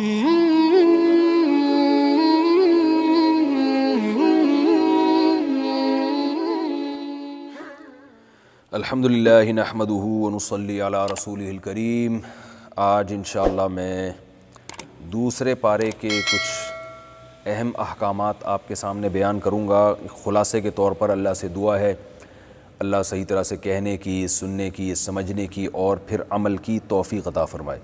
अल्हम्दुलिल्लाह नहमदुहु वनुसल्ली अला रसूलिल करीम आज इन मैं दूसरे पारे के कुछ अहम अहकाम आपके सामने बयान करूँगा ख़ुलासे के तौर पर अल्लाह से दुआ है अल्लाह सही तरह से कहने की सुनने की समझने की और फिर अमल की तोफ़ी अता फ़रमाए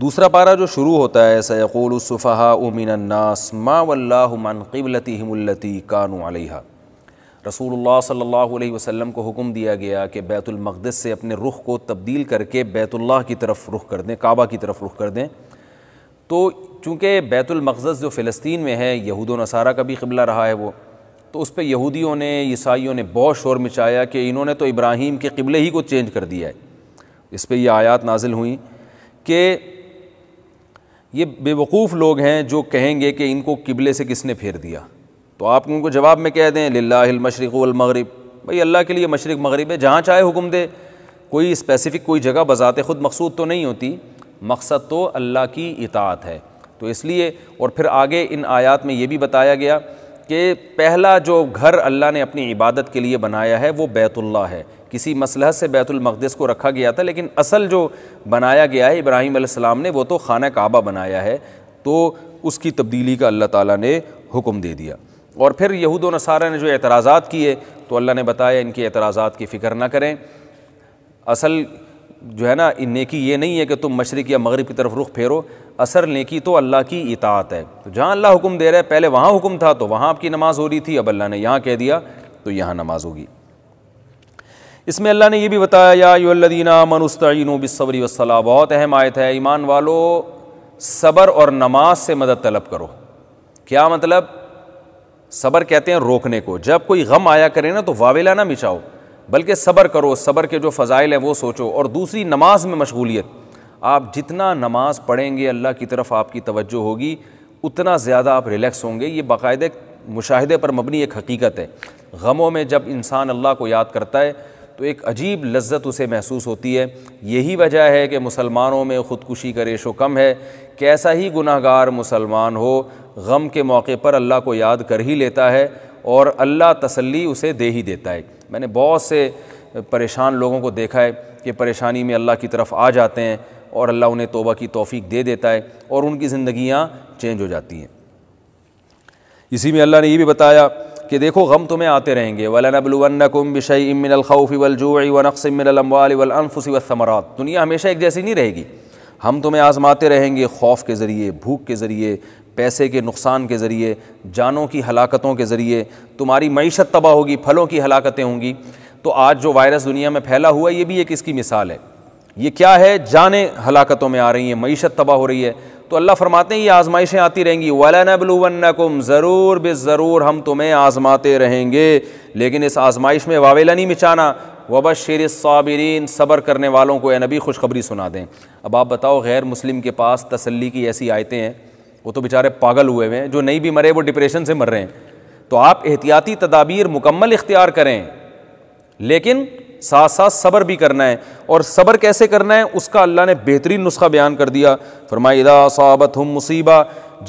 दूसरा पारा जो शुरू होता है सयक़ुलफ़ा उमिनन्नास मा वल्लामन क़िबलतिमल्लती कानू अलहा रसूलुल्लाह सल्लल्लाहु अलैहि को हुक्म दिया गया कि बैतुल से अपने रुख को तब्दील करके बैतुल्लाह की तरफ रुख कर दें काबा की तरफ रुख कर दें तो चूँकि बैतुल जो फ़लस्तीन में है यहूद नसारा का भी कबला रहा है वो तो उस पर यहूदियों ने ईसाइयों ने बहुत शोर मचाया कि इन्होंने तो इब्राहीम के कबले ही को चेंज कर दिया है इस पर यह आयात नाजिल हुई कि ये बेवकूफ़ लोग हैं जो कहेंगे कि इनको किबले से किसने फेर दिया तो आप उनको जवाब में कह दें लामशरक़लमगरब भाई अल्लाह के लिए मशरक़ मगरब है जहाँ चाहे हुक्म दे कोई स्पेसिफ़िक कोई जगह बजाते ख़ुद मकसूद तो नहीं होती मकसद तो अल्लाह की इतात है तो इसलिए और फिर आगे इन आयात में ये भी बताया गया कि पहला जो घर अल्लाह ने अपनी इबादत के लिए बनाया है वो बैतुल्ला है किसी मसलह से बैतुलमक़दस को रखा गया था लेकिन असल जो बनाया गया है इब्राहिम सलाम ने वो तो खाना काबा बनाया है तो उसकी तब्दीली का अल्लाह ताला ने हुक्म दे दिया और फिर यहूद नसारा ने जो एतराज़ात किए तो अल्लाह ने बताया इनके एतराज़ात की फ़िक्र ना करें असल जो है ना इन नेकी ये नहीं है कि तुम मशरक़ या मगरब की तरफ रुख फेरो असर नेकी तो अल्लाह की इतात है तो जहाँ अल्लाह हुक्म दे रहा है पहले वहाँ हुक्म था तो वहाँ आपकी नमाज़ हो रही थी अब अल्लाह ने यहाँ कह दिया तो यहाँ नमाज़ होगी इसमें अल्लाह ने यह भी बताया यादीना मनुस्तिन बिसबरी वसला बहुत अहम आयत है ईमान वालो सबर और नमाज से मदद तलब करो क्या मतलब सबर कहते हैं रोकने को जब कोई गम आया करे ना तो वावेला ना मिचाओ बल्कि सबर करो सबर के जो फ़ज़ाइल है वो सोचो और दूसरी नमाज में मशगूलियत आप जितना नमाज पढ़ेंगे अल्लाह की तरफ आपकी तवज्जो होगी उतना ज़्यादा आप रिलैक्स होंगे ये बाकायदे मुशाहदे पर मबनी एक हकीकत है गमों में जब इंसान अल्लाह को याद करता है तो एक अजीब लज्जत उसे महसूस होती है यही वजह है कि मुसलमानों में ख़ुदकुशी का रेशो कम है कैसा ही गुनाहगार मुसलमान हो गम के मौके पर अल्लाह को याद कर ही लेता है और अल्लाह तसल्ली उसे दे ही देता है मैंने बहुत से परेशान लोगों को देखा है कि परेशानी में अल्लाह की तरफ आ जाते हैं और अल्लाह उन्हें तोबा की तोफ़ी दे देता है और उनकी ज़िंदगियाँ चेंज हो जाती हैं इसी में अल्लाह ने ये भी बताया कि देखो गम तुम्हें आते रहेंगे वलनबलवनकुम बिशई इमिनलखौफ़ी वलजूई वनक्समिनलमवाल वलअनफुसी वसमरात दुनिया हमेशा एक जैसी नहीं रहेगी हम तुम्हें आजमाते रहेंगे खौफ के ज़रिए भूख के ज़रिए पैसे के नुकसान के ज़रिए जानों की हलाकतों के ज़रिए तुम्हारी मीशत तबाह होगी फलों की हलाकतें होंगी तो आज जो वायरस दुनिया में फैला हुआ ये भी एक इसकी मिसाल है ये क्या है जानें हलाकतों में आ रही हैं मीशत तबाह हो रही है तो अल्लाह फरमाते हैं ये आजमाइशें आती रहेंगी वलानबलवनकुम ज़रूर बे ज़रूर हम तुम्हें आजमाते रहेंगे लेकिन इस आजमाइश में वावेला नहीं मिचाना वबा शेर साबरीन सबर करने वालों को ए नबी खुशखबरी सुना दें अब आप बताओ गैर मुस्लिम के पास तसली की ऐसी आयतें हैं वो तो बेचारे पागल हुए हुए हैं जो नहीं भी मरे वो डिप्रेशन से मर रहे हैं तो आप एहतियाती तदाबीर मुकम्मल इख्तियार करें लेकिन साथ साथ सब्र भी करना है और सब्र कैसे करना है उसका अल्लाह ने बेहतरीन नुस्खा बयान कर दिया फरमाइदा सबत हम मुसीबा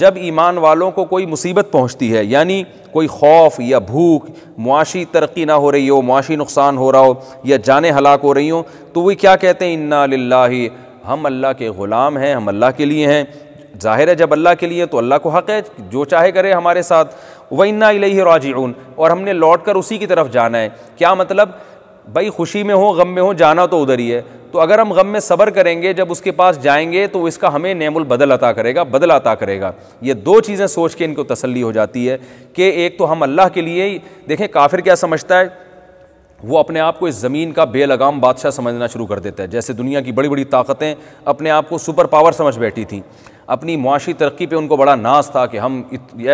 जब ईमान वालों को कोई मुसीबत पहुंचती है यानी कोई खौफ या भूख मुआशी तरक्की ना हो रही हो मुआशी नुकसान हो रहा हो या जानें हलाक हो रही हों तो वे क्या कहते हैं इन्ना लाला हम अल्लाह के ग़ुलाम हैं हम अल्लाह के लिए हैं ज़ाहिर है जब अल्लाह के लिए तो अल्लाह को हक़ है जो चाहे करे हमारे साथ वन्ना इलही राजी और हमने लौट कर उसी की तरफ जाना है क्या मतलब भाई खुशी में हो गम में हो जाना तो उधर ही है तो अगर हम गम में सब्र करेंगे जब उसके पास जाएंगे तो इसका हमें नेमुल बदल अता करेगा बदल अता करेगा ये दो चीज़ें सोच के इनको तसल्ली हो जाती है कि एक तो हम अल्लाह के लिए ही देखें काफिर क्या समझता है वो अपने आप को इस ज़मीन का बेलगाम बादशाह समझना शुरू कर देता है जैसे दुनिया की बड़ी बड़ी ताकतें अपने आप को सुपर पावर समझ बैठी थी अपनी मुआशी तरक्की पे उनको बड़ा नाज था कि हम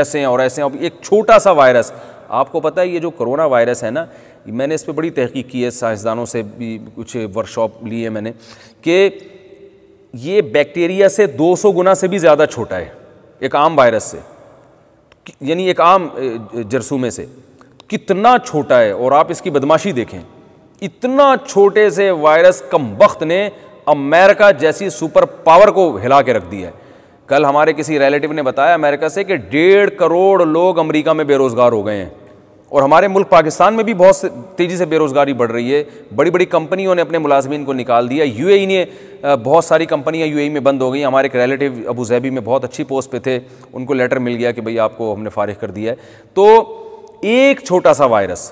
ऐसे हैं और ऐसे हैं अब एक छोटा सा वायरस आपको पता है ये जो करोना वायरस है ना मैंने इस पर बड़ी तहकीक की है साइंसदानों से भी कुछ वर्कशॉप लिए मैंने कि ये बैक्टीरिया से 200 गुना से भी ज़्यादा छोटा है एक आम वायरस से यानी एक आम जरसूमे से कितना छोटा है और आप इसकी बदमाशी देखें इतना छोटे से वायरस कम वक्त ने अमेरिका जैसी सुपर पावर को हिला के रख दिया है कल हमारे किसी रिलेटिव ने बताया अमेरिका से कि डेढ़ करोड़ लोग अमेरिका में बेरोज़गार हो गए हैं और हमारे मुल्क पाकिस्तान में भी बहुत तेज़ी से बेरोज़गारी बढ़ रही है बड़ी बड़ी कंपनियों ने अपने मुलाजमीन को निकाल दिया यू यूएई ने बहुत सारी कंपनियां यूएई में बंद हो गई हमारे एक रेलेटिव अबू धाबी में बहुत अच्छी पोस्ट पर थे उनको लेटर मिल गया कि भाई आपको हमने फारिग कर दिया है तो एक छोटा सा वायरस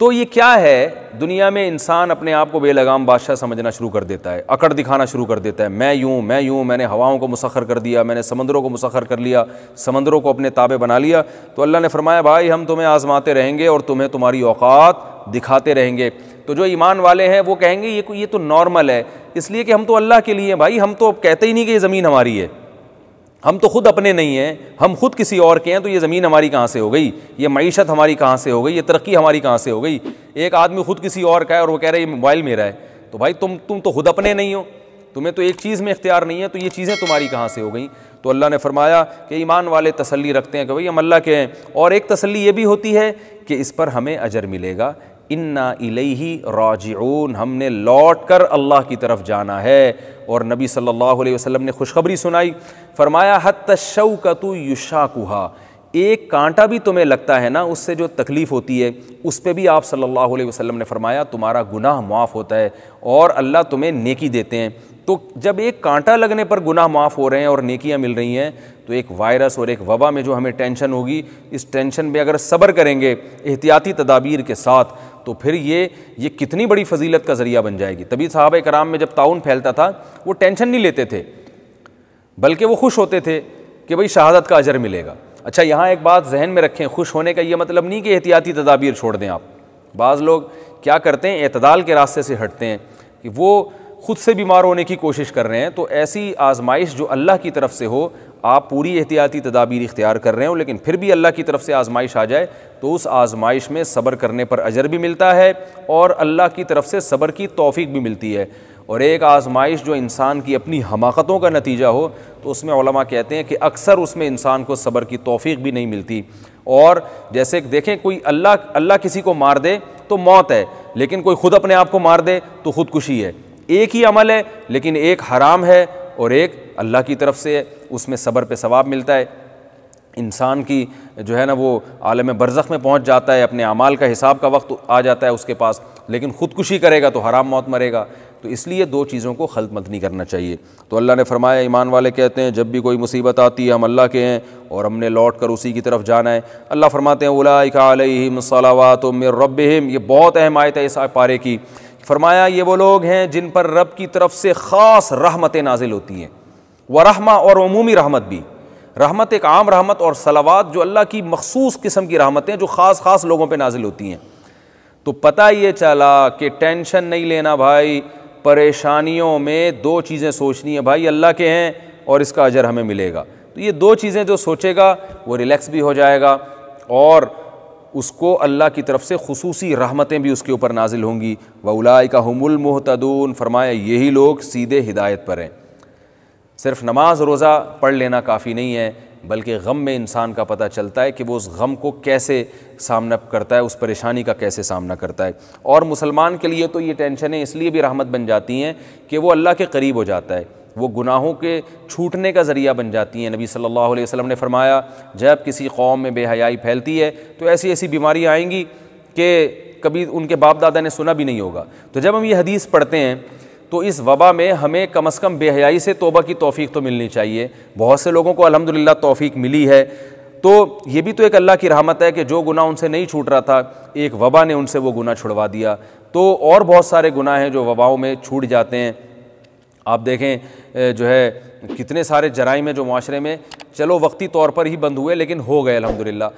तो ये क्या है दुनिया में इंसान अपने आप को बेलगाम बादशाह समझना शुरू कर देता है अकड़ दिखाना शुरू कर देता है मैं यूँ मैं यूँ मैंने हवाओं को मुसखर कर दिया मैंने समंदरों को मुसखर कर लिया समंदरों को अपने ताबे बना लिया तो अल्लाह ने फरमाया भाई हम तुम्हें आज़माते रहेंगे और तुम्हें तुम्हारी औकात दिखाते रहेंगे तो जो ईमान वाले हैं वो कहेंगे ये ये तो नॉर्मल है इसलिए कि हम तो अल्लाह के लिए भाई हम तो कहते ही नहीं कि ये ज़मीन हमारी है हम तो खुद अपने नहीं हैं हम खुद किसी और के हैं तो ये ज़मीन हमारी कहाँ से हो गई ये मीशत हमारी कहाँ से हो गई ये तरक्की हमारी कहाँ से हो गई एक आदमी खुद किसी और का है और वो कह रहा है ये मोबाइल मेरा है तो भाई तुम तुम तो खुद अपने नहीं हो तुम्हें तो एक चीज़ में इख्तियार नहीं है तो ये चीज़ें तुम्हारी कहाँ से हो गई तो अल्लाह ने फरमाया कि ईमान वाले तसल्ली रखते हैं कि भाई हम अल्लाह के हैं और एक तसल्ली ये भी होती है कि इस पर हमें अजर मिलेगा इन्ना इलेही राजून हमने लौट कर अल्लाह की तरफ जाना है और नबी सल्लल्लाहु अलैहि वसल्लम ने खुशखबरी सुनाई फरमाया हत शौकतु युशाकुहा एक कांटा भी तुम्हें लगता है ना उससे जो तकलीफ़ होती है उस पर भी आप सल्लल्लाहु अलैहि वसल्लम ने फरमाया तुम्हारा गुनाह माफ़ होता है और अल्लाह तुम्हें नेकी देते हैं तो जब एक कांटा लगने पर गुनाह माफ़ हो रहे हैं और नेकियां मिल रही हैं तो एक वायरस और एक वबा में जो हमें टेंशन होगी इस टेंशन में अगर सब्र करेंगे एहतियाती तदाबीर के साथ तो फिर ये ये कितनी बड़ी फजीलत का ज़रिया बन जाएगी तभी साहब कराम में जब ताउन फैलता था वो टेंशन नहीं लेते थे बल्कि वो खुश होते थे कि भाई शहादत का अजर मिलेगा अच्छा यहाँ एक बात जहन में रखें खुश होने का ये मतलब नहीं कि एहतियाती तदाबीर छोड़ दें आप बाज़ लोग क्या करते हैं अतदाल के रास्ते से हटते हैं कि वो खुद से बीमार होने की कोशिश कर रहे हैं तो ऐसी आजमाइश जो अल्लाह की तरफ से हो आप पूरी एहतियाती तदाबीर इख्तियार कर रहे हो लेकिन फिर भी अल्लाह की तरफ से आजमाइश आ जाए तो उस आजमाइश में सबर करने पर अजर भी मिलता है और अल्लाह की तरफ से सबर की तोफ़ी भी मिलती है और एक आजमाइश जो इंसान की अपनी हमाकतों का नतीजा हो तो उसमें ओलमा कहते हैं कि अक्सर उसमें इंसान को सबर की तोफ़ी भी नहीं मिलती और जैसे देखें कोई अल्लाह अल्लाह किसी को मार दे तो मौत है लेकिन कोई ख़ुद अपने आप को मार दे तो ख़ुदकुशी है एक ही अमल है लेकिन एक हराम है और एक अल्लाह की तरफ से उसमें सब्र पे सवाब मिलता है इंसान की जो है ना वो आलम बरज़ख में पहुँच जाता है अपने अमाल का हिसाब का वक्त आ जाता है उसके पास लेकिन ख़ुदकुशी करेगा तो हराम मौत मरेगा तो इसलिए दो चीज़ों को खल मत नहीं करना चाहिए तो अल्लाह ने फरमाया ईमान वाले कहते हैं जब भी कोई मुसीबत आती है हम अल्लाह के हैं और हमने लौट कर उसी की तरफ जाना है अल्लाह फरमाते हैं उलाइका अलैहिम सलावात मिर रब्बिहिम ये बहुत अहम आयत है इस पारे की फरमाया ये वो लोग हैं जिन पर रब की तरफ से ख़ास रहमतें नाजिल होती हैं व रहमा और अमूमी रहमत भी रहमत एक आम रहमत और सलावात जो अल्लाह की मखसूस किस्म की रहमतें जो ख़ास ख़ास लोगों पर नाजिल होती हैं तो पता ये चला कि टेंशन नहीं लेना भाई परेशानियों में दो चीज़ें सोचनी है भाई अल्लाह के हैं और इसका अजर हमें मिलेगा तो ये दो चीज़ें जो सोचेगा वो रिलैक्स भी हो जाएगा और उसको अल्लाह की तरफ से खसूसी रहमतें भी उसके ऊपर नाजिल होंगी व वउलाई का हमलमहतदून फरमाया यही लोग सीधे हिदायत पर हैं सिर्फ नमाज रोज़ा पढ़ लेना काफ़ी नहीं है बल्कि गम में इंसान का पता चलता है कि वो उस गम को कैसे सामना करता है उस परेशानी का कैसे सामना करता है और मुसलमान के लिए तो ये टेंशनें इसलिए भी रहमत बन जाती हैं कि वो अल्लाह के करीब हो जाता है वो गुनाहों के छूटने का ज़रिया बन जाती हैं नबी सल्लल्लाहु अलैहि वसल्लम ने फरमाया जब किसी कौम में बेहयाई फैलती है तो ऐसी ऐसी बीमारियाँ आएँगी कि कभी उनके बाप दादा ने सुना भी नहीं होगा तो जब हम ये हदीस पढ़ते हैं तो इस वबा में हमें कम अज़ कम बेहयाई से तोबा की तोफ़ी तो मिलनी चाहिए बहुत से लोगों को अलहमदिल्ला तोफ़ी मिली है तो ये भी तो एक अल्लाह की रहमत है कि जो गुनाह उनसे नहीं छूट रहा था एक वबा ने उनसे वो गुनाह छुड़वा दिया तो और बहुत सारे गुनाह हैं जो वबाओं में छूट जाते हैं आप देखें जो है कितने सारे जराइम हैं जो माशरे में चलो वक्ती तौर पर ही बंद हुए लेकिन हो गए अलहमदिल्ला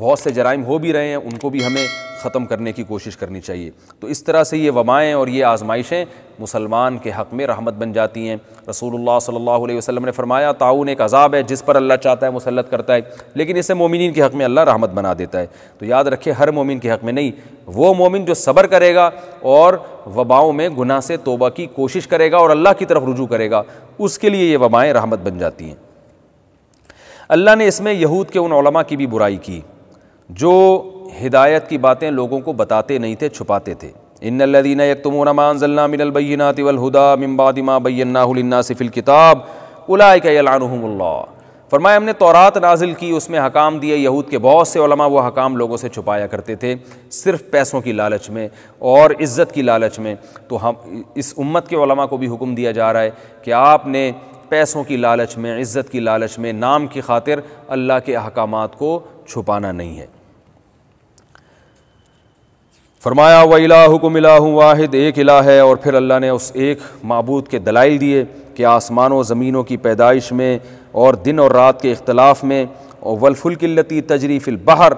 बहुत से जराइम हो भी रहे हैं उनको भी हमें ख़त्म करने की कोशिश करनी चाहिए तो इस तरह से ये वबाएँ और ये आजमाइशें मुसलमान के हक़ में रहमत बन जाती हैं रसूलुल्लाह सल्लल्लाहु अलैहि वसल्लम ने फरमाया ताउन एक अजाब है जिस पर अल्लाह चाहता है मुसलत करता है लेकिन इसे मोमिन के हक़ में अल्लाह रहमत बना देता है तो याद रखिए हर मोमिन के हक़ में नहीं वो मोमिन जो सब्र करेगा और वबाओं में गुनाह से तोबा की कोशिश करेगा और अल्लाह की तरफ रुजू करेगा उसके लिए ये वबाएँ रहमत बन जाती हैं अल्लाह ने इसमें यहूद के उन की भी बुराई की जो हिदायत की बातें लोगों को बताते नहीं थे छुपाते थे इन्नदीन यकतमोन मानजल्ला मिनलबैनात वलहुदा मिम्बादिमा बैन्ना सिफिल किताब उलाकमल्ला फरमाया हमने तोरात नाजिल की उसमें हकाम दिए यहूद के बहुत से ओलमा वो हकाम लोगों से छुपाया करते थे सिर्फ पैसों की लालच में और इज़्ज़त की लालच में तो हम इस उम्मत के ओलमा को भी हुक्म दिया जा रहा है कि आपने पैसों की लालच में इज़्ज़त की लालच में नाम की खातिर अल्लाह के अहकाम को छुपाना नहीं है फरमाया व इलाहुकुम इलाहु वाहिद एक इला है और फिर अल्लाह ने उस एक मबूद के दलाइल दिए कि आसमानों ज़मीनों की पैदाइश में और दिन और रात के इख्तलाफ में और वलफुल किल्लती तजरीफ़िल बहर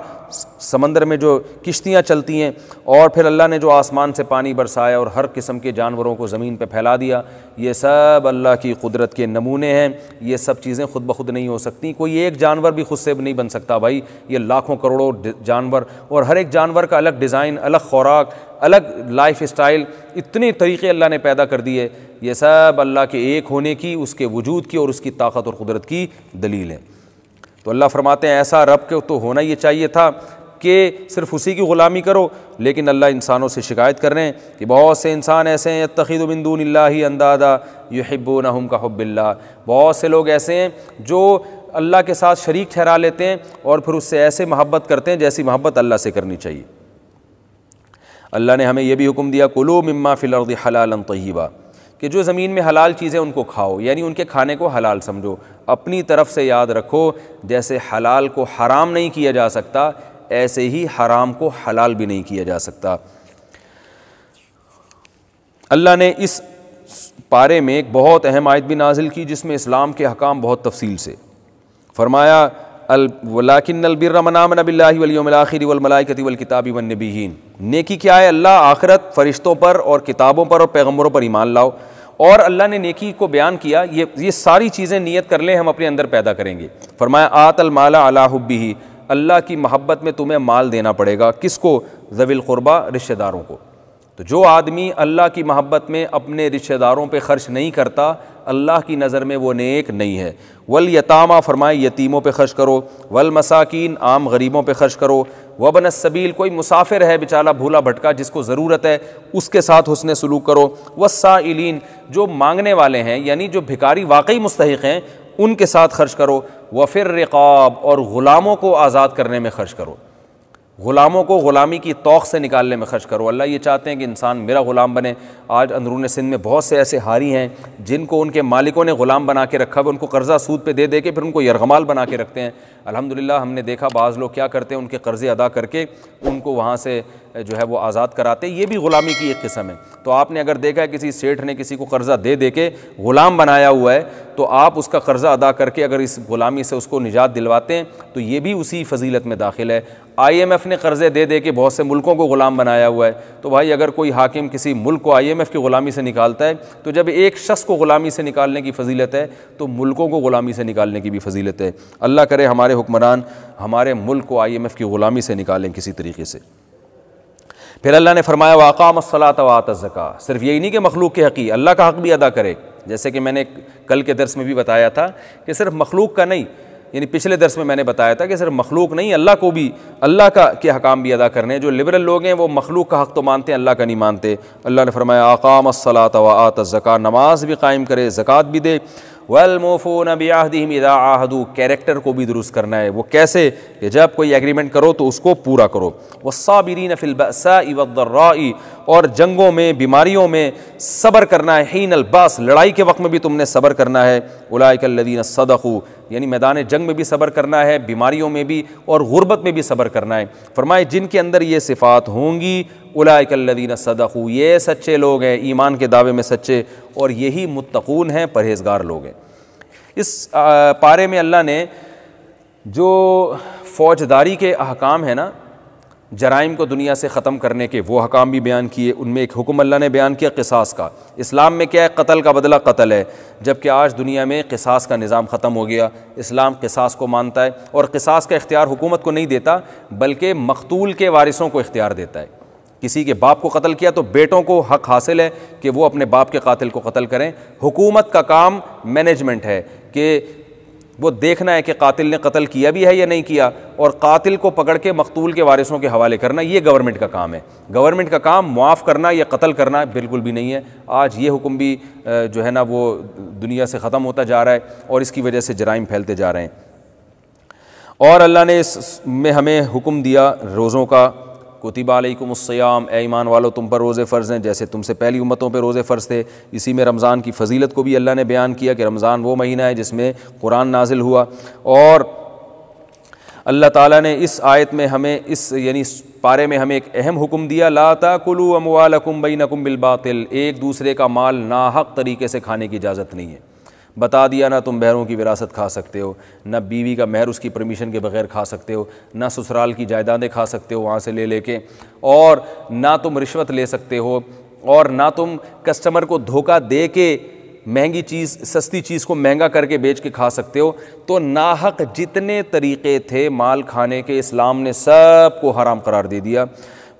समंदर में जो किश्तियाँ चलती हैं और फिर अल्लाह ने जो आसमान से पानी बरसाया और हर किस्म के जानवरों को ज़मीन पर फैला दिया ये सब अल्लाह की कुदरत के नमूने हैं ये सब चीज़ें खुद ब खुद नहीं हो सकती कोई एक जानवर भी खुद से नहीं बन सकता भाई ये लाखों करोड़ों जानवर और हर एक जानवर का अलग डिज़ाइन अलग खुराक अलग लाइफ स्टाइल इतने तरीके अल्लाह ने पैदा कर दिए ये सब अल्लाह के एक होने की उसके वजूद की और उसकी ताकत और कुदरत की दलील है तो अल्लाह फरमाते हैं ऐसा रब के तो होना ये चाहिए था कि सिर्फ उसी की ग़ुलामी करो लेकिन अल्लाह इंसानों से शिकायत कर रहे हैं कि बहुत से इंसान ऐसे हैं तखीदबिंदून ही अंदादा यब्बो नहम का हब्बिल्ला बहुत से लोग ऐसे हैं जो अल्लाह के साथ शरीक ठहरा लेते हैं और फिर उससे ऐसे मोहब्बत करते हैं जैसी मोहब्बत अल्लाह से करनी चाहिए अल्लाह ने हमें यह भी हुक्म दिया कुलो मम्मा फ़िलर्द हलाल तयबा कि जो ज़मीन में हलाल चीज़ें उनको खाओ यानी उनके खाने को हलाल समझो अपनी तरफ से याद रखो जैसे हलाल को हराम नहीं किया जा सकता ऐसे ही हराम को हलाल भी नहीं किया जा सकता अल्लाह ने इस पारे में एक बहुत अहम आयत भी नाजिल की जिसमें इस्लाम के हकाम बहुत तफसील से फरमाया वलाकिन अलबिरमनाम नबिल्लाखिर वलमलाकती वलकिताबी वनबीन नेकी क्या है अल्लाह आखरत फ़रिश्तों पर और किताबों पर और पैगम्बरों पर ईमान लाओ और अल्लाह ने नेकी को बयान किया ये ये सारी चीज़ें नियत कर लें हम अपने अंदर पैदा करेंगे फरमाया आतल माला अला हुब्बी ही अल्लाह की महब्बत में तुम्हें माल देना पड़ेगा किसको जवील क़ुरबा रिश्तेदारों को तो जो आदमी अल्लाह की महब्बत में अपने रिश्तेदारों पर ख़र्च नहीं करता अल्लाह की नज़र में वो नेक नहीं है वल यतामा फरमाए यतीमों पर खर्च करो वल मसाकिन आम गरीबों पर खर्च करो बन सबील कोई मुसाफिर है बेचारा भूला भटका जिसको ज़रूरत है उसके साथ उसने सलूक करो व वसाइलिन जो मांगने वाले हैं यानी जो भिकारी वाकई मुस्तक हैं उनके साथ खर्च करो व फिर रक़ाब और ग़ुलामों को आज़ाद करने में खर्च करो ग़ुलामों को ग़ुलामी की तोक़ से निकालने में खर्च करो अल्लाह ये चाहते हैं कि इंसान मेरा ग़ुलाम बने आज अंदरून सिंध में बहुत से ऐसे हारी हैं जिनको उनके मालिकों ने ग़ुलाम बना के रखा हुआ उनको कर्ज़ा सूद पर दे दे के फिर उनको यरगमाल बना के रखते हैं अल्हम्दुलिल्लाह हमने देखा बाज़ लोग क्या करते हैं उनके कर्ज़े अदा करके उनको वहाँ से जो है वो आज़ाद कराते ये भी ग़ुलामी की एक किस्म है तो आपने अगर देखा है किसी सेठ ने किसी को कर्ज़ा दे दे के ग़ुलाम बनाया हुआ है तो आप उसका कर्ज़ा अदा करके अगर इस ग़ुलामी से उसको निजात दिलवाते हैं तो ये भी उसी फजीलत में दाखिल है आईएमएफ ने कर्ज़े दे दे के बहुत से मुल्कों को ग़ुलाम बनाया हुआ है तो भाई अगर कोई हाकिम किसी मुल्क को आईएमएफ की ग़ुलामी से निकालता है तो जब एक शख्स को ग़ुलामी से निकालने की फजीलत है तो मुल्कों को ग़ुलामी से निकालने की भी फजीलत है अल्लाह करे हमारे हुक्मरान हमारे मुल्क को एफ़ की ग़ुलामी से निकालें किसी तरीके से फिर अल्लाह ने फरमाया वाकाम सलात वात ज़क़ा सिर्फ यही नहीं कि मखलूक के हकी अल्लाह का हक भी अदा करे जैसे कि मैंने कल के दर्स में भी बताया था कि सिर्फ मखलूक का नहीं यानी पिछले दर्स में मैंने बताया था कि सिर्फ मखलूक नहीं अल्लाह को भी अल्लाह का के हकाम भी अदा करने हैं जो लिबरल लोग हैं वो मखलूक का हक तो मानते हैं अल्लाह का नहीं मानते अल्लाह ने फरमाया आकाम असलात व आत ज़क़़ा नमाज भी कायम करे ज़क़़त भी दे वलमोफ़ोन बियाहदीम इदा आहदू कैरेक्टर को भी दुरुस्त करना है वो कैसे कि जब कोई एग्रीमेंट करो तो उसको पूरा करो व साबिरीन फ़िलबसाई और जंगों में बीमारियों में सबर करना है हीन अलबास लड़ाई के वक्त में भी तुमने सबर करना है उलाकल्लिन सदक़ू यानी मैदान जंग में भी सब्र करना है बीमारियों में भी और ग़ुरबत में भी सब्र करना है फरमाए जिनके अंदर ये सिफ़ात होंगी उलाकल्लिन सदक़ु ये सच्चे लोग हैं ईमान के दावे में सच्चे और यही मुतकून हैं परहेज़गार लोग हैं इस पारे में अल्लाह ने जो फौजदारी के अहकाम हैं ना जराइम को दुनिया से ख़त्म करने के वो हकाम भी बयान किए उनमें एक हुक्म अल्लाह ने बयान किया किसास का इस्लाम में क्या है कतल का बदला कतल है जबकि आज दुनिया में किसास का निज़ाम ख़त्म हो गया इस्लाम किसास को मानता है और किसास का इख्तियार हुकूमत को नहीं देता बल्कि मकतूल के वारिसों को इख्तियार देता है किसी के बाप को कतल किया तो बेटों को हक हासिल है कि वो अपने बाप के कातिल को कतल करें हुकूमत का काम मैनेजमेंट है कि वो देखना है कि कातिल ने कत्ल किया भी है या नहीं किया और कातिल को पकड़ के मकतूल के वारिसों के हवाले करना ये गवर्नमेंट का काम है गवर्नमेंट का काम मुआफ़ करना या कत्ल करना बिल्कुल भी नहीं है आज ये हुक्म भी जो है ना वो दुनिया से ख़त्म होता जा रहा है और इसकी वजह से जराइम फैलते जा रहे हैं और अल्लाह ने इस में हमें हुक्म दिया रोज़ों का कुतिबालकुमसयाम ए ईमान वालो तुम पर रोज़े फ़र्ज़ हैं जैसे तुमसे पहली उम्मतों पर रोज़े फ़र्ज़ थे इसी में रमज़ान की फजीलत को भी अल्लाह ने बयान किया कि रमज़ान वो महीना है जिसमें कुरान नाजिल हुआ और अल्लाह ताला ने इस आयत में हमें इस यानी पारे में हमें एक अहम हुक्म दिया लाता कुलू अमवालकुम बिलबातिल एक दूसरे का माल नाहक तरीके से खाने की इजाज़त नहीं है बता दिया ना तुम बहरों की विरासत खा सकते हो ना बीवी का महर उसकी परमिशन के बगैर खा सकते हो ना ससुराल की जायदादें खा सकते हो वहाँ से ले लेके और ना तुम रिश्वत ले सकते हो और ना तुम कस्टमर को धोखा दे के महंगी चीज़ सस्ती चीज़ को महंगा करके बेच के खा सकते हो तो नाहक जितने तरीके थे माल खाने के इस्लाम ने सब को हराम करार दे दिया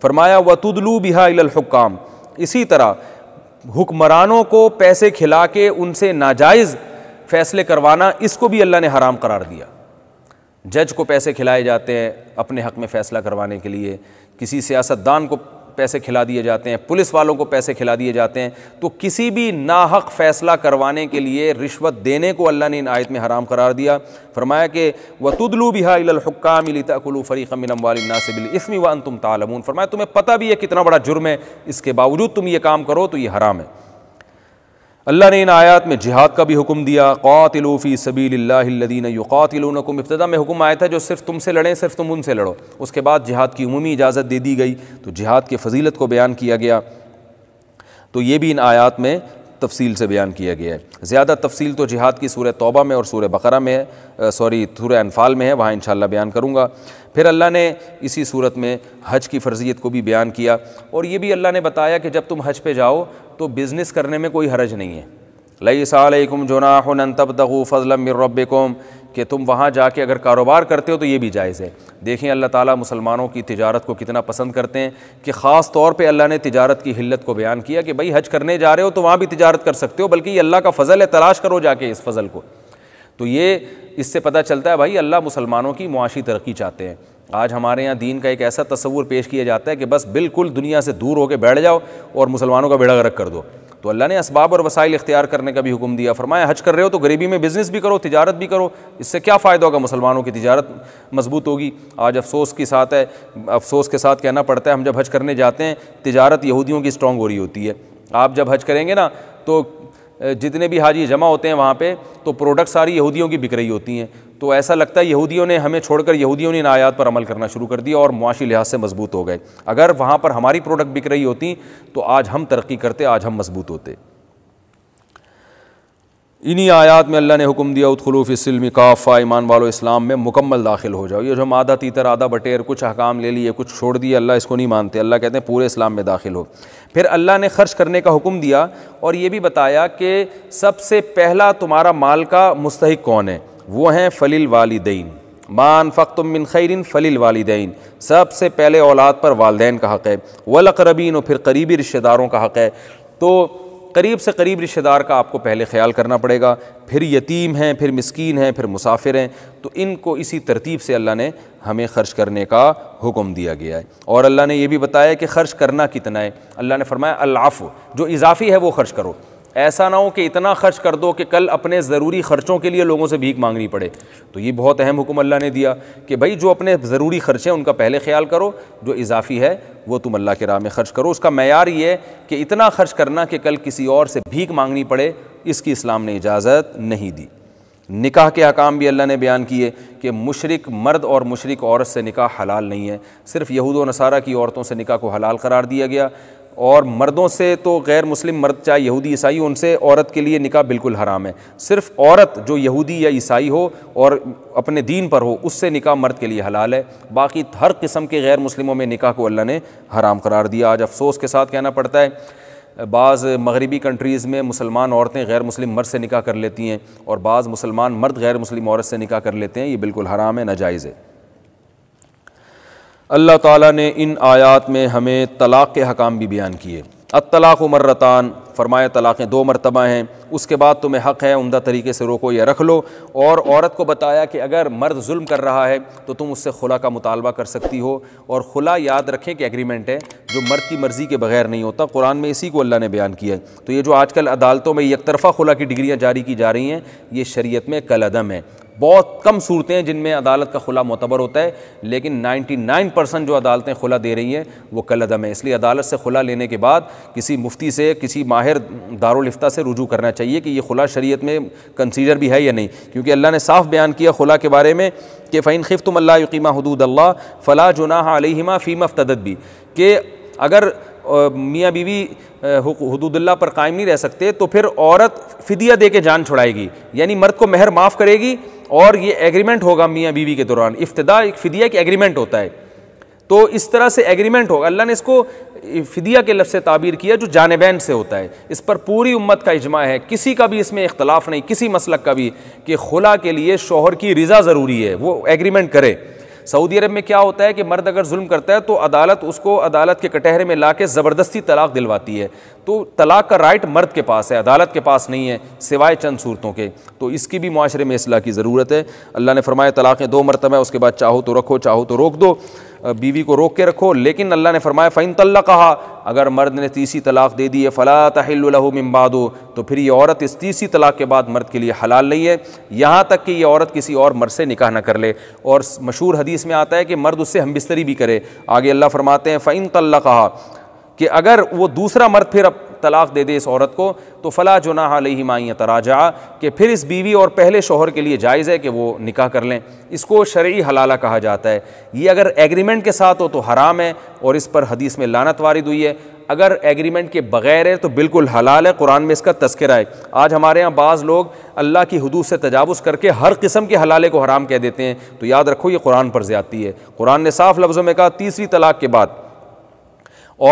फरमाया वतुदलू बिहा हुक्काम इसी तरह हुक्मरानों को पैसे खिला के उनसे नाजायज़ फैसले करवाना इसको भी अल्लाह ने हराम करार दिया जज को पैसे खिलाए जाते हैं अपने हक़ में फ़ैसला करवाने के लिए किसी सियासतदान को पैसे खिला दिए जाते हैं पुलिस वालों को पैसे खिला दिए जाते हैं तो किसी भी नाहक फ़ैसला करवाने के लिए रिश्वत देने को अल्लाह ने इन आयत में हराम करार दिया फरमाया कि वतुदलू बिहाकाम तकुलू इसमी वन तुम तालमून फरमाया तुम्हें पता भी है कितना बड़ा जुर्म है इसके बावजूद तुम ये काम करो तो ये हराम है अल्लाह ने इन आयात में जिहाद का भी हुक्म दिया क़ातिलूफ़ी सबील्लादीन युकातिलकुम इब्तदा में हुक्म आया था जो सिर्फ तुमसे लड़ें सिर्फ तुम उनसे लड़ो उसके बाद जिहाद की उमूमी इजाज़त दे दी गई तो जिहाद की फजीलत को बयान किया गया तो ये भी इन आयात में तफसील से बयान किया गया है ज़्यादा तफसील तो जिहाद की सूर तोबा में और सूर बकरा में है सॉरी सूर अनफाल में है वहाँ इन बयान करूँगा फिर अल्लाह ने इसी सूरत में हज की फ़र्जियत को भी बयान किया और ये भी अल्लाह ने बताया कि जब तुम हज पे जाओ तो बिज़नेस करने में कोई हरज नहीं है लई सालकुम जोनाहन तब दगू फ़ज़लमरबम कि तुम वहाँ जाके अगर कारोबार करते हो तो ये भी जायज़ है देखें अल्लाह ताला मुसलमानों की तिजारत को कितना पसंद करते हैं कि ख़ास तौर पे अल्लाह ने तिजारत की हिल्लत को बयान किया कि भाई हज करने जा रहे हो तो वहाँ भी तिजारत कर सकते हो बल्कि ये अल्लाह का फ़ज़ल है तलाश करो जाके इस फज़ल को तो ये इससे पता चलता है भाई अल्लाह मुसलमानों की मुआशी तरक्की चाहते हैं आज हमारे यहाँ दीन का एक ऐसा तस्वूर पेश किया जाता है कि बस बिल्कुल दुनिया से दूर होकर बैठ जाओ और मुसलमानों का बेड़ा गर्क कर दो तो अल्लाह ने इसबाब और वसाइल इख्तियार करने का भी हुक्म दिया फरमाया हज कर रहे हो तो गरीबी में बिज़नेस भी करो तिजारत भी करो इससे क्या फ़ायदा होगा मुसलमानों की तिजारत मजबूत होगी आज अफसोस के साथ है अफसोस के साथ कहना पड़ता है हम जब हज करने जाते हैं तिजारत यहूदियों की स्ट्रॉन्ग हो रही होती है आप जब हज करेंगे ना तो जितने भी हाजी जमा होते हैं वहाँ पर तो प्रोडक्ट सारी यहूदियों की बिक रही होती हैं तो ऐसा लगता है यहूदियों ने हमें छोड़कर यहूदियों ने इन आयात पर अमल करना शुरू कर दिया और मुआशी लिहाज से मजबूत हो गए अगर वहाँ पर हमारी प्रोडक्ट बिक रही होती तो आज हम तरक्की करते आज हम मजबूत होते इन्हीं आयात में अल्लाह ने हुक्म दिया उतखलूफ़ इसलम काफ़ा ईमान वालो इस्लाम में मुकम्मल दाखिल हो जाओ ये जो हम आधा तीतर आधा बटेर कुछ हकाम ले लिए कुछ छोड़ दिए अल्लाह इसको नहीं मानते अल्लाह कहते हैं पूरे इस्लाम में दाखिल हो फिर अल्लाह ने खर्च करने का हुक्म दिया और ये भी बताया कि सबसे पहला तुम्हारा माल का मुस्तक कौन है वो हैं फलील वालदेन मान फ़ख्तुम मिन खैरिन फ़लिल वालदेन सबसे पहले औलाद पर वालदेन का हक़ है वलकरबीन और फिर करीबी रिश्तेदारों का हक़ है तो करीब से करीब रिश्तेदार का आपको पहले ख्याल करना पड़ेगा फिर यतीम हैं फिर मस्किन हैं फिर मुसाफिर हैं तो इनको इसी तरतीब से अल्लाह ने हमें ख़र्च करने का हुक्म दिया गया है और अल्लाह ने यह भी बताया कि ख़र्च करना कितना है अल्लाह ने फरमाया अल्लाफ़ जो इजाफ़ी है वो ख़र्च करो ऐसा ना हो कि इतना खर्च कर दो कि कल अपने ज़रूरी खर्चों के लिए लोगों से भीख मांगनी पड़े तो ये बहुत अहम हुक्म अल्लाह ने दिया कि भाई जो अपने ज़रूरी खर्चे हैं उनका पहले ख्याल करो जो इजाफ़ी है वो तुम अल्लाह के राह में खर्च करो उसका मैार ये कि इतना खर्च करना कि कल किसी और से भीख मांगनी पड़े इसकी इस्लाम ने इजाज़त नहीं दी निकाह के अकाम भी अल्लाह ने बयान किए कि मुशरक मर्द और मुशरक औरत से निकाह हलाल नहीं है सिर्फ यहूद व नसारा की औरतों से निकाह को हलाल करार दिया गया और मर्दों से तो गैर मुस्लिम मर्द चाहे यहूदी ईसाई हो उनसे औरत के लिए निकाह बिल्कुल हराम है सिर्फ औरत जो यहूदी या ईसाई हो और अपने दीन पर हो उससे निकाह मर्द के लिए हलाल है बाकी हर किस्म के गैर मुस्लिमों में निकाह को अल्लाह ने हराम करार दिया आज अफसोस के साथ कहना पड़ता है बाज़ मगरबी कंट्रीज़ में मुसलमान औरतें गैर मुस्लिम मर्द से निकाह कर लेती हैं और बाज़ मुसलमान मर्द गैर मुस्लिम औरत से निकाह कर लेते हैं ये बिल्कुल हराम है नाजायज़ है अल्लाह ताला ने इन आयत में हमें तलाक़ के हकाम भी बयान किए अतलाक़ मर्रतान फ़रमाया तलाक़ें दो मरतबा हैं उसके बाद तुम्हें हक़ है उमदा तरीके से रोको या रख लो और औरत को बताया कि अगर मर्द जुल्म कर रहा है तो तुम उससे खुला का मुतालबा कर सकती हो और खुला याद रखें कि एग्रीमेंट है जो मर्द की मर्ज़ी के बगैर नहीं होता कुरान में इसी को अल्लाह ने बयान किया है तो ये जो आजकल अदालतों में एक तरफ़ा खुला की डिग्रियाँ जारी की जा रही हैं ये शरीय में कलदम है बहुत कम सूरतें हैं जिनमें अदालत का खुला मोतबर होता है लेकिन नाइन्टी नाइन परसेंट जो अदालतें खुला दे रही हैं वो कल अदम है इसलिए अदालत से खुला लेने के बाद किसी मुफ्ती से किसी माहिर दारुलफ्ता से रुजू करना चाहिए कि ये खुला शरीयत में कंसीडर भी है या नहीं क्योंकि अल्लाह ने साफ बयान किया खुला के बारे में कि फ़ैन खिफ्तम अल्लाह यकीमा हदूद अल्लाह फ़ला जुना फ़ीमा फ़ीमफ़ तदत भी कि अगर मियाँ बीवी हदूदुल्ला पर कायम नहीं रह सकते तो फिर औरत फदिया दे के जान छुड़ाएगी यानी मर्द को महर माफ़ करेगी और ये एग्रीमेंट होगा मियाँ बीवी के दौरान इफ्तदा एक फिदिया के एग्रीमेंट होता है तो इस तरह से एग्रीमेंट होगा अल्लाह ने इसको फ़दिया के लफ्ज़ से ताबीर किया जो जानबैन से होता है इस पर पूरी उम्मत का इजमा है किसी का भी इसमें इख्तलाफ नहीं किसी मसलक का भी कि खुला के लिए शोहर की रज़ा ज़रूरी है वो एग्रीमेंट करे सऊदी अरब में क्या होता है कि मर्द अगर जुल्म करता है तो अदालत उसको अदालत के कटहरे में ला के ज़बरदस्ती तलाक दिलवाती है तो तलाक का राइट मर्द के पास है अदालत के पास नहीं है सिवाय चंद सूरतों के तो इसकी भी माशरे में असलाह की ज़रूरत है अल्लाह ने फरमाया तलाक़ें दो मरतबा उसके बाद चाहो तो रखो चाहो तो रोक दो बीवी को रोक के रखो लेकिन अल्लाह ने फरमाया फ़ैन तल्ला कहा अगर मर्द ने तीसरी तलाक़ दे दी है फ़ला तहल्लहू मम्बादो तो फिर ये औरत इस तीसरी तलाक़ के बाद मर्द के लिए हलाल नहीं है यहाँ तक कि ये औरत किसी और मर्द से निकाह न कर ले और मशहूर हदीस में आता है कि मर्द उससे हम बिस्तरी भी करे आगे अल्लाह फरमाते हैं फ़ैन तल्ला कहा कि अगर वो दूसरा मर्द फिर तलाक़ दे दे इस औरत को तो फ़ला जुना ही माई तराजा कि फिर इस बीवी और पहले शोहर के लिए जायज़ है कि वो निकाह कर लें इसको शर्य हलाल कहा जाता है ये अगर एग्रीमेंट के साथ हो तो हराम है और इस पर हदीस में लानत वारिद हुई है अगर एग्रीमेंट के बगैर है तो बिल्कुल हलाल है कुरान में इसका तस्करा है आज हमारे यहाँ बाज़ लोग अल्लाह की हदूद से तजावज़ करके हर किस्म के हलाले को हराम कह देते हैं तो याद रखो ये कुरान पर ज़्यादती है कुरान ने साफ़ लफ्ज़ों में कहा तीसरी तलाक़ के बाद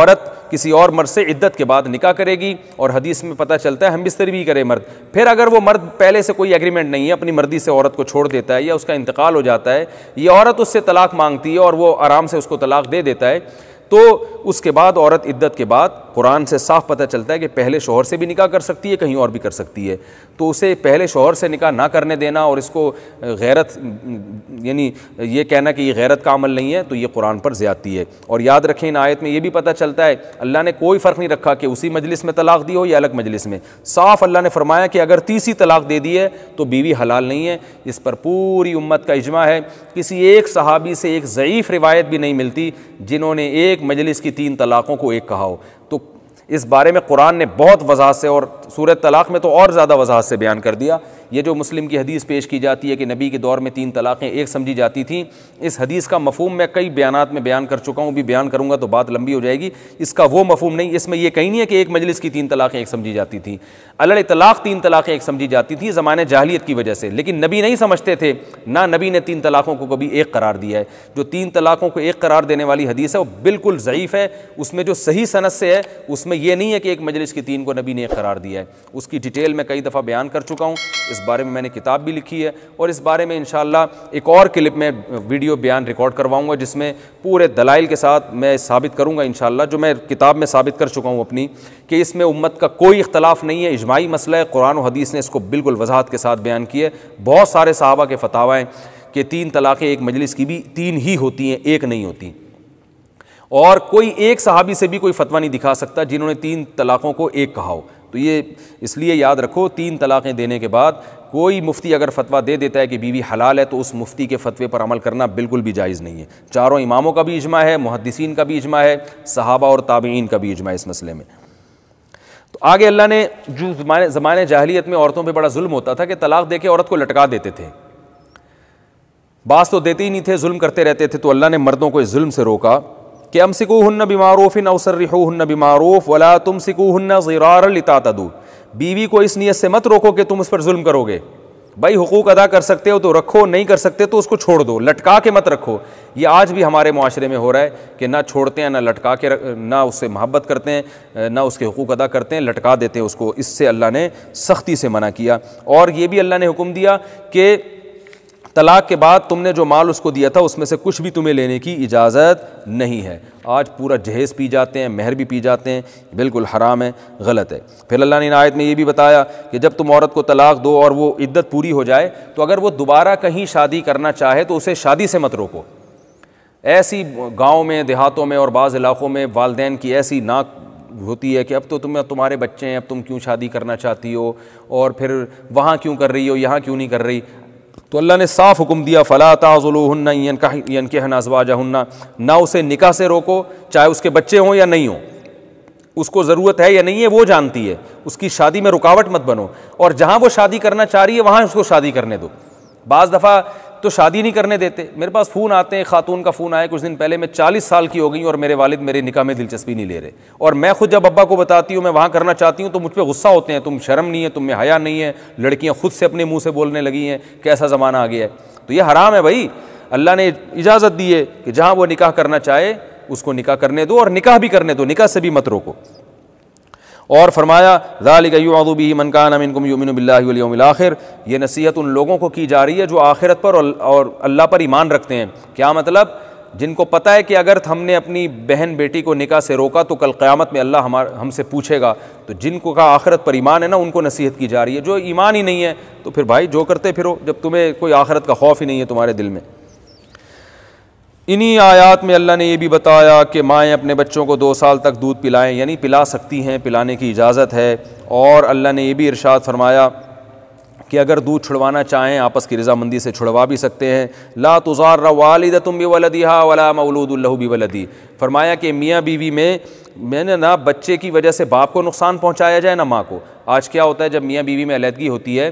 औरत किसी और मर्द से इद्दत के बाद निकाह करेगी और हदीस में पता चलता है हम बिस्तर भी करें मर्द फिर अगर वो मर्द पहले से कोई एग्रीमेंट नहीं है अपनी मर्दी से औरत को छोड़ देता है या उसका इंतकाल हो जाता है ये औरत उससे तलाक मांगती है और वो आराम से उसको तलाक दे देता है तो उसके बाद औरत इद्दत के बाद कुरान से साफ पता चलता है कि पहले शोहर से भी निकाह कर सकती है कहीं और भी कर सकती है तो उसे पहले शोहर से निकाह ना करने देना और इसको गैरत यानी ये कहना कि ये गैरत का अमल नहीं है तो ये कुरान पर ज़्यादती है और याद रखें इन आयत में ये भी पता चलता है अल्लाह ने कोई फ़र्क नहीं रखा कि उसी मजलिस में तलाक दी हो या अलग मजलिस में साफ अल्लाह ने फरमाया कि अगर तीसरी तलाक दे दी है तो बीवी हलाल नहीं है इस पर पूरी उम्मत का इजमा है किसी एक सहाबी से एक ज़यीफ़ रिवायत भी नहीं मिलती जिन्होंने एक एक मजलिस की तीन तलाक़ों को एक कहा हो तो इस बारे में कुरान ने बहुत वजह से और सूरत तलाक़ में तो और ज़्यादा वजाहत से बयान कर दिया ये जो मुस्लिम की हदीस पेश की जाती है कि नबी के दौर में तीन तलाक़ें एक समझी जाती थी इस हदीस का मफहम मैं कई बयान में बयान कर चुका हूँ भी बयान करूँगा तो बात लंबी हो जाएगी इसका वो मफहम नहीं इसमें यह कहीं नहीं है कि एक मजलिस की तीन तलाक़ें एक समझी जाती थी अलड़ तलाक़ तीन तलाक़ें एक समझी जाती थी ज़माने जाहलीत की वजह से लेकिन नबी नहीं समझते थे ना नबी ने तीन तलाक़ों को कभी एक करार दिया है जो तीन तलाक़ों को एक करार देने वाली हदीस है वो बिल्कुल ज़यीफ़ है उसमें जो सही सनत से है उसमें यह नहीं है कि एक मजलिस की तीन को नबी ने एक करार दिया है है उसकी डिटेल मैं कई दफ़ा बयान कर चुका हूँ इस बारे में मैंने किताब भी लिखी है और इस बारे में इन एक और क्लिप में वीडियो बयान रिकॉर्ड करवाऊँगा जिसमें पूरे दलाइल के साथ मैं साबित करूँगा इन जो मैं किताब में साबित कर चुका हूँ अपनी कि इसमें उम्मत का कोई इख्तलाफ नहीं है इजमाही मसला है कुरान हदीस ने इसको बिल्कुल वजाहत के साथ बयान किया बहुत सारे साहबा के फतावाएँ कि तीन तलाक़ें एक मजलिस की भी तीन ही होती हैं एक नहीं होती और कोई एक सहाबी से भी कोई फतवा नहीं दिखा सकता जिन्होंने तीन तलाक़ों को एक कहा हो तो ये इसलिए याद रखो तीन तलाक़ें देने के बाद कोई मुफ्ती अगर फतवा दे देता है कि बीवी हलाल है तो उस मुफ्ती के फतवे पर अमल करना बिल्कुल भी जायज़ नहीं है चारों इमामों का भी इजमा है मुहदसिन का भी इजमा है सहाबा और ताबीन का भी इजमा है इस मसले में तो आगे अल्लाह ने जो ज़माने ज़माने जाहलीत में औरतों पर बड़ा जुल्म होता था कि तलाक़ दे के औरत को लटका देते थे बास तो देते ही नहीं थे जुल्म करते रहते थे तो अल्लाह ने मर्दों को इस जुल्म से रोका कि अम सिकू हन्न बिमारूफ़िन अवसरहो हन्न बिमारूफ़ वला तुम सिकू हन्ना बीवी को इस नीयत से मत रोको कि तुम उस पर जुल्म करोगे भाई हकूक़ अदा कर सकते हो तो रखो नहीं कर सकते तो उसको छोड़ दो लटका के मत रखो ये आज भी हमारे माशरे में हो रहा है कि ना छोड़ते हैं ना लटका के ना उससे मोहब्बत करते हैं ना उसके हकूक़ अदा करते हैं लटका देते हैं उसको इससे अल्लाह ने सख्ती से मना किया और ये भी अल्लाह ने हुक्म दिया कि तलाक के बाद तुमने जो माल उसको दिया था उसमें से कुछ भी तुम्हें लेने की इजाज़त नहीं है आज पूरा जहेज़ पी जाते हैं महर भी पी जाते हैं बिल्कुल हराम है गलत है फिर अल्लाह ने आयत में ये भी बताया कि जब तुम औरत को तलाक दो और वो इद्दत पूरी हो जाए तो अगर वो दोबारा कहीं शादी करना चाहे तो उसे शादी से मत रोको ऐसी गाँव में देहातों में और बाज़ इलाक़ों में वालदेन की ऐसी नाक होती है कि अब तो तुम तुम्हारे बच्चे हैं अब तुम क्यों शादी करना चाहती हो और फिर वहाँ क्यों कर रही हो यहाँ क्यों नहीं कर रही तो अल्लाह ने साफ़ हुक्म दिया फ़ला ताज़ुलहन्ना यन के हनाजवाजहन्ना ना उसे निकाह से रोको चाहे उसके बच्चे हों या नहीं हों उसको ज़रूरत है या नहीं है वो जानती है उसकी शादी में रुकावट मत बनो और जहाँ वो शादी करना चाह रही है वहाँ उसको शादी करने दो बाज़ दफ़ा तो शादी नहीं करने देते मेरे पास फ़ोन आते हैं खातून का फ़ोन आया कुछ दिन पहले मैं चालीस साल की हो गई और मेरे वालिद मेरे निका में दिलचस्पी नहीं ले रहे और मैं खुद जब अब्बा को बताती हूँ मैं वहाँ करना चाहती हूँ तो मुझ पर गुस्सा होते हैं तुम शर्म नहीं है तुम में हया नहीं है लड़कियाँ खुद से अपने मुँह से बोलने लगी हैं कैसा ज़माना आ गया है तो ये हराम है भाई अल्लाह ने इजाज़त दी है कि जहाँ वो निकाह करना चाहे उसको निका करने दो और निका भी करने दो निकाह से भी मत रोको और फरमाया ज़ालिकयूबी मनकान अमिनकुम यमिन आखिर ये नसीहत उन लोगों को की जा रही है जो आखिरत पर और अल्लाह पर ईमान रखते हैं क्या मतलब जिनको पता है कि अगर हमने अपनी बहन बेटी को निकाह से रोका तो कल क़्यामत में अल्लाह हमार हमसे पूछेगा तो जिनको का आखिरत पर ईमान है ना उनको नसीहत की जा रही है जो ईमान ही नहीं है तो फिर भाई जो करते फिरो जब तुम्हें कोई आखिरत का खौफ ही नहीं है तुम्हारे दिल में इन्हीं आयात में अल्लाह ने यह भी बताया कि माएँ अपने बच्चों को दो साल तक दूध पिलाएं यानी पिला सकती हैं पिलाने की इजाज़त है और अल्लाह ने यह भी इरशाद फरमाया कि अगर दूध छुड़वाना चाहें आपस की रजामंदी से छुड़वा भी सकते हैं ला तुजार वालद तुम भी वलदी हा वला मौलूदल्लू भी वलदी फरमाया कि मियाँ बीवी में मैंने ना बच्चे की वजह से बाप को नुकसान पहुँचाया जाए ना माँ को आज क्या होता है जब मियाँ बीवी में अलहदगी होती है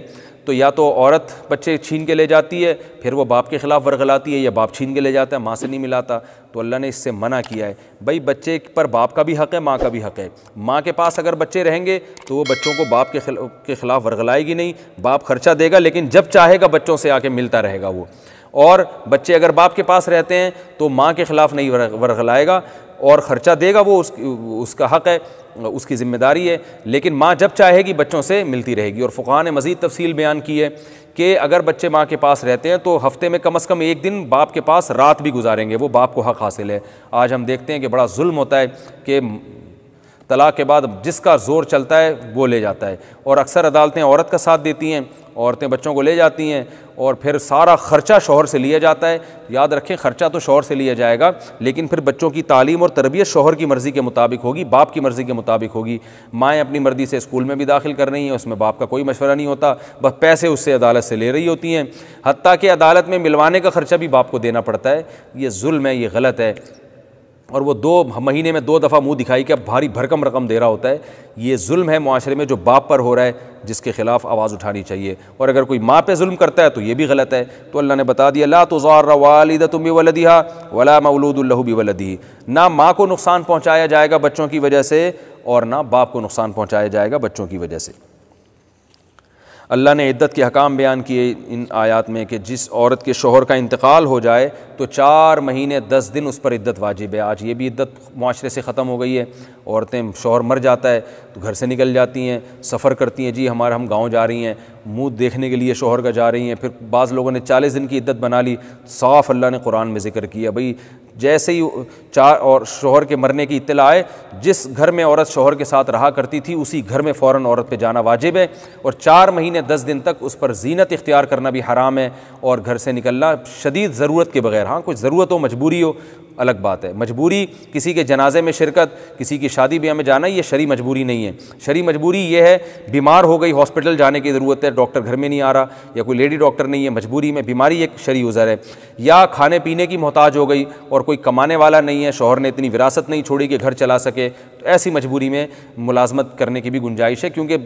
तो या तो औरत बच्चे छीन के ले जाती है फिर वो बाप के ख़िलाफ़ वर्गलाती है या बाप छीन के ले जाता है माँ से नहीं मिलाता तो अल्लाह ने इससे मना किया है भाई बच्चे पर बाप का भी हक़ है माँ का भी हक़ है माँ के पास अगर बच्चे रहेंगे तो वो बच्चों को बाप के के ख़िलाफ़ वर्गलाएगी नहीं बाप खर्चा देगा लेकिन जब चाहेगा बच्चों से आके मिलता रहेगा वो और बच्चे अगर बाप के पास रहते हैं तो माँ के ख़िलाफ़ नहीं वर्गलाएगा और ख़र्चा देगा वो उस, उसका हक़ है उसकी ज़िम्मेदारी है लेकिन माँ जब चाहेगी बच्चों से मिलती रहेगी और फ़ुकान ने मज़ीद तफसील बयान की है कि अगर बच्चे माँ के पास रहते हैं तो हफ़्ते में कम अज़ कम एक दिन बाप के पास रात भी गुजारेंगे वो बाप को हक़ हासिल है आज हम देखते हैं कि बड़ा जुल्म होता है कि तलाक के बाद जिसका ज़ोर चलता है वो ले जाता है और अक्सर अदालतें औरत का साथ देती हैं औरतें बच्चों को ले जाती हैं और फिर सारा ख़र्चा शोहर से लिया जाता है याद रखें ख़र्चा तो शोहर से लिया जाएगा लेकिन फिर बच्चों की तालीम और तरबियत शोहर की मर्ज़ी के मुताबिक होगी बाप की मर्ज़ी के मुताबिक होगी माएँ अपनी मर्ज़ी से स्कूल में भी दाखिल कर रही हैं उसमें बाप का कोई मशवरा नहीं होता बस पैसे उससे अदालत से ले रही होती हैं हती कि अदालत में मिलवाने का ख़र्चा भी बाप को देना पड़ता है ये म है ये गलत है और वो दो महीने में दो दफ़ा मुंह दिखाई कि अब भारी भरकम रकम दे रहा होता है ये जुल्म है माशरे में जो बाप पर हो रहा है जिसके ख़िलाफ़ आवाज़ उठानी चाहिए और अगर कोई माँ पे जुल्म करता है तो ये भी गलत है तो अल्लाह ने बता दिया ला तो वालद तुम भी वलदिहा वला मऊलूदुल्लू भी वलदी ना माँ को नुकसान पहुँचाया जाएगा बच्चों की वजह से और ना बाप को नुकसान पहुँचाया जाएगा बच्चों की वजह से अल्लाह ने इद्दत के हकाम बयान किए इन आयात में कि जिस औरत के शोहर का इंतकाल हो जाए तो चार महीने दस दिन उस पर इद्दत वाजिब है आज ये भी इद्दत माशरे से ख़त्म हो गई है औरतें शोहर मर जाता है तो घर से निकल जाती हैं सफ़र करती हैं जी हमारे हम गाँव जा रही हैं मुँह देखने के लिए शोहर का जा रही हैं फिर बाज़ लोगों ने चालीस दिन की इद्दत बना ली साफ़ अल्लाह ने कुरान में ज़िक्र किया भाई जैसे ही चार और शोहर के मरने की इतला आए जिस घर में औरत शोहर के साथ रहा करती थी उसी घर में फ़ौर औरत पर जाना वाजिब है और चार महीने दस दिन तक उस पर जीनत इख्तियार करना भी हराम है और घर से निकलना शदीद ज़रूरत के बगैर हाँ कुछ ज़रूरत हो मजबूरी हो अलग बात है मजबूरी किसी के जनाजे में शिरकत किसी की शादी ब्याह में जाना ये शरी मजबूरी नहीं है शरी मजबूरी ये है बीमार हो गई हॉस्पिटल जाने की ज़रूरत है डॉक्टर घर में नहीं आ रहा या कोई लेडी डॉक्टर नहीं है मजबूरी में बीमारी एक शरी उज़र है या खाने पीने की मोहताज हो गई और कोई कमाने वाला नहीं है शोहर ने इतनी विरासत नहीं छोड़ी कि घर चला सके तो ऐसी मजबूरी में मुलाजमत करने की भी गुंजाइश है क्योंकि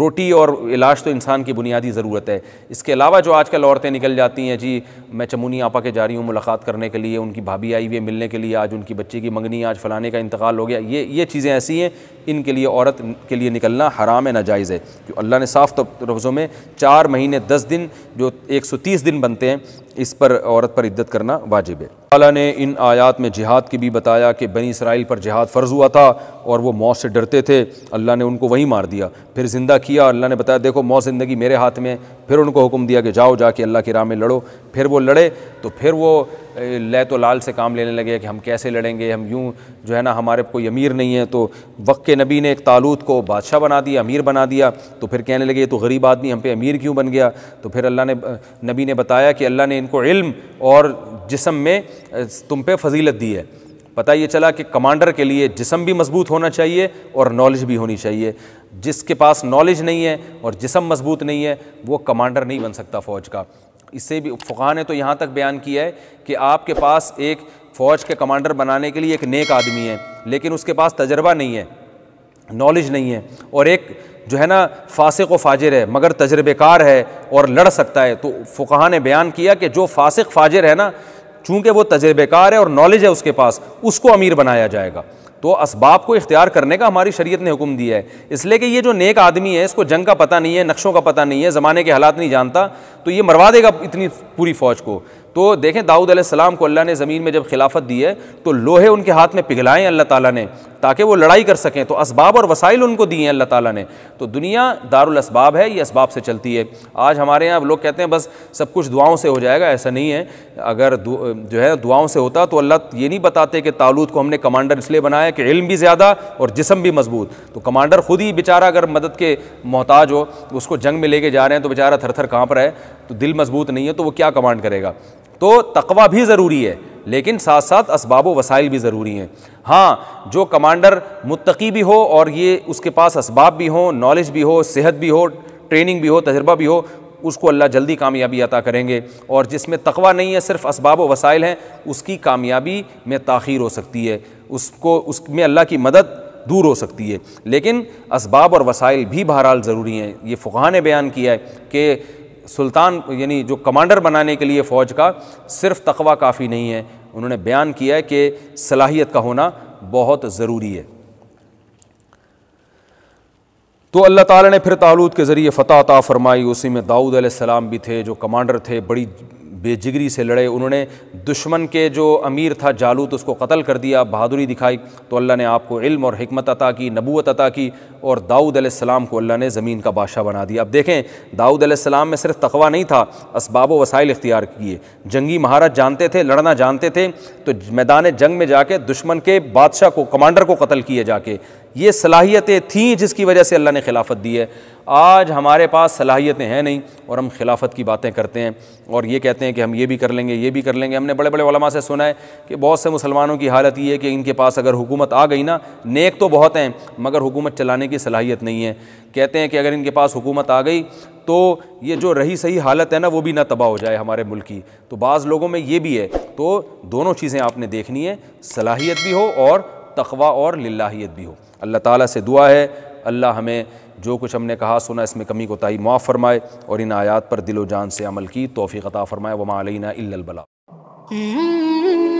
रोटी और इलाज तो इंसान की बुनियादी ज़रूरत है इसके अलावा जो आजकल औरतें निकल जाती हैं जी मैं चमूनी आपा के जा रही हूँ मुलाकात करने के लिए उनकी भाभी आई हुई है मिलने के लिए आज उनकी बच्ची की मंगनी आज फलाने का इंतकाल हो गया ये ये चीज़ें ऐसी हैं इनके लिए औरत के लिए निकलना हराम है नाजायज़ है कि अल्लाह ने साफ लफ्ज़ों तो में चार महीने दस दिन जो एक सौ तीस दिन बनते हैं इस पर औरत पर इद्दत करना वाजिब है अल्लाह ने इन आयात में जिहाद की भी बताया कि बनी इसराइल पर जिहाद फ़र्ज़ हुआ था और वो मौत से डरते थे अल्लाह ने उनको वहीं मार दिया फिर ज़िंदा किया अल्लाह ने बताया देखो मौत ज़िंदगी मेरे हाथ में फिर उनको हुक्म दिया कि जाओ जाके अल्लाह की राह में लड़ो फिर वो लड़े तो फिर वो लय तो लाल से काम लेने लगे कि हम कैसे लड़ेंगे हम यूँ जो है ना हमारे कोई अमीर नहीं है तो वक् के नबी ने एक तालूत को बादशाह बना दिया अमीर बना दिया तो फिर कहने लगे ये तो गरीब आदमी हम पे अमीर क्यों बन गया तो फिर अल्लाह ने नबी ने बताया कि अल्लाह ने इनको इल्म और जिसम में तुम पे फजीलत दी है पता ये चला कि कमांडर के लिए जिसम भी मजबूत होना चाहिए और नॉलेज भी होनी चाहिए जिसके पास नॉलेज नहीं है और जिसम मजबूत नहीं है वो कमांडर नहीं बन सकता फ़ौज का इससे भी फुका ने तो यहाँ तक बयान किया है कि आपके पास एक फ़ौज के कमांडर बनाने के लिए एक नेक आदमी है लेकिन उसके पास तजर्बा नहीं है नॉलेज नहीं है और एक जो है ना फासिक व फाजिर है मगर तजर्बेकार है और लड़ सकता है तो फ़ुकाहा ने बयान किया कि जो फासिक फाजिर है ना चूंकि वो तजर्बेकार है और नॉलेज है उसके पास उसको अमीर बनाया जाएगा तो इसबाब को इख्तियार करने का हमारी शरीय ने हुक्म दिया है इसलिए कि ये जो नेक आदमी है इसको जंग का पता नहीं है नक्शों का पता नहीं है ज़माने के हालात नहीं जानता तो ये मरवा देगा इतनी पूरी फ़ौज को तो देखें दाऊद सलाम को अल्लाह ने ज़मीन में जब खिलाफत दी है तो लोहे उनके हाथ में पिघलाएं अल्लाह ताला ने ताकि वो लड़ाई कर सकें तो इसबाब और वसाइल उनको दिए हैं अल्लाह ताला ने तो दुनिया दारुल इसबाब है ये इसबाब से चलती है आज हमारे यहाँ लोग कहते हैं बस सब कुछ दुआओं से हो जाएगा ऐसा नहीं है अगर जो है दुआओं से होता तो अल्लाह ये नहीं बताते कि तालूत को हमने कमांडर इसलिए बनाया कि इल्म भी ज़्यादा और जिसम भी मजबूत तो कमांडर ख़ुद ही बेचारा अगर मदद के मोहताज हो उसको जंग में लेके जा रहे हैं तो बेचारा थर थर काँप रहा है तो दिल मजबूत नहीं है तो वो क्या कमांड करेगा तो तकवा भी ज़रूरी है लेकिन साथ साथ इसबाब वसाइल भी ज़रूरी हैं हाँ जो कमांडर मुतकी भी हो और ये उसके पास इसबाब भी हों नॉलेज भी हो सेहत भी हो ट्रेनिंग भी हो तजर्बा भी हो उसको अल्लाह जल्दी कामयाबी अता करेंगे और जिसमें तकवा नहीं है सिर्फ इसबाब वसाइल हैं उसकी कामयाबी में ताखीर हो सकती है उसको उसमें अल्लाह की मदद दूर हो सकती है लेकिन इसबाब और वसाइल भी बहरहाल ज़रूरी हैं ये फ़ुक़ा ने बयान किया है कि सुल्तान यानी जो कमांडर बनाने के लिए फ़ौज का सिर्फ तकवा काफ़ी नहीं है उन्होंने बयान किया कि सलाहियत का होना बहुत ज़रूरी है तो अल्लाह ताला ने फिर तालूद के ज़रिए फतः अता फ़रमाई उसी में दाऊद सलाम भी थे जो कमांडर थे बड़ी बेजिगरी से लड़े उन्होंने दुश्मन के जो अमीर था जालूत उसको कत्ल कर दिया बहादुरी दिखाई तो अल्लाह ने आपको इल्म और हमत अता की नबूत अता की और दाऊद अलैहिस्सलाम को अल्लाह ने ज़मीन का बादशाह बना दिया अब देखें दाऊद अलैहिस्सलाम में सिर्फ तकवा नहीं था इसबाब वसाइल इख्तियार किए जंगी महाराज जानते थे लड़ना जानते थे तो मैदान जंग में जाके दुश्मन के बादशाह को कमांडर को कत्ल किए जाके ये सलाहियतें थीं जिसकी वजह से अल्लाह ने खिलाफत दी है आज हमारे पास सलाहियतें हैं नहीं और हम खिलाफत की बातें करते हैं और ये कहते हैं कि हम ये भी कर लेंगे ये भी कर लेंगे हमने बड़े बड़े वलमा से सुना है कि बहुत से मुसलमानों की हालत ये है कि इनके पास अगर हुकूमत आ गई ना नेक तो बहुत हैं मगर हुकूमत चलाने की सलाहियत नहीं है कहते हैं कि अगर इनके पास हुकूमत आ गई तो ये जो रही सही हालत है ना वो भी ना तबाह हो जाए हमारे मुल्क की तो बाज़ लोगों में ये भी है तो दोनों चीज़ें आपने देखनी है सलाहियत भी हो और तखवा और लाहीत भी हो अल्लाह ताला से दुआ है अल्लाह हमें जो कुछ हमने कहा सुना इसमें कमी को कोताही मुआफ़ फरमाए और इन आयात पर दिलो जान से अमल की तोफ़ी अता फ़रमाए वमा अलैना इल्लल बला हम्म।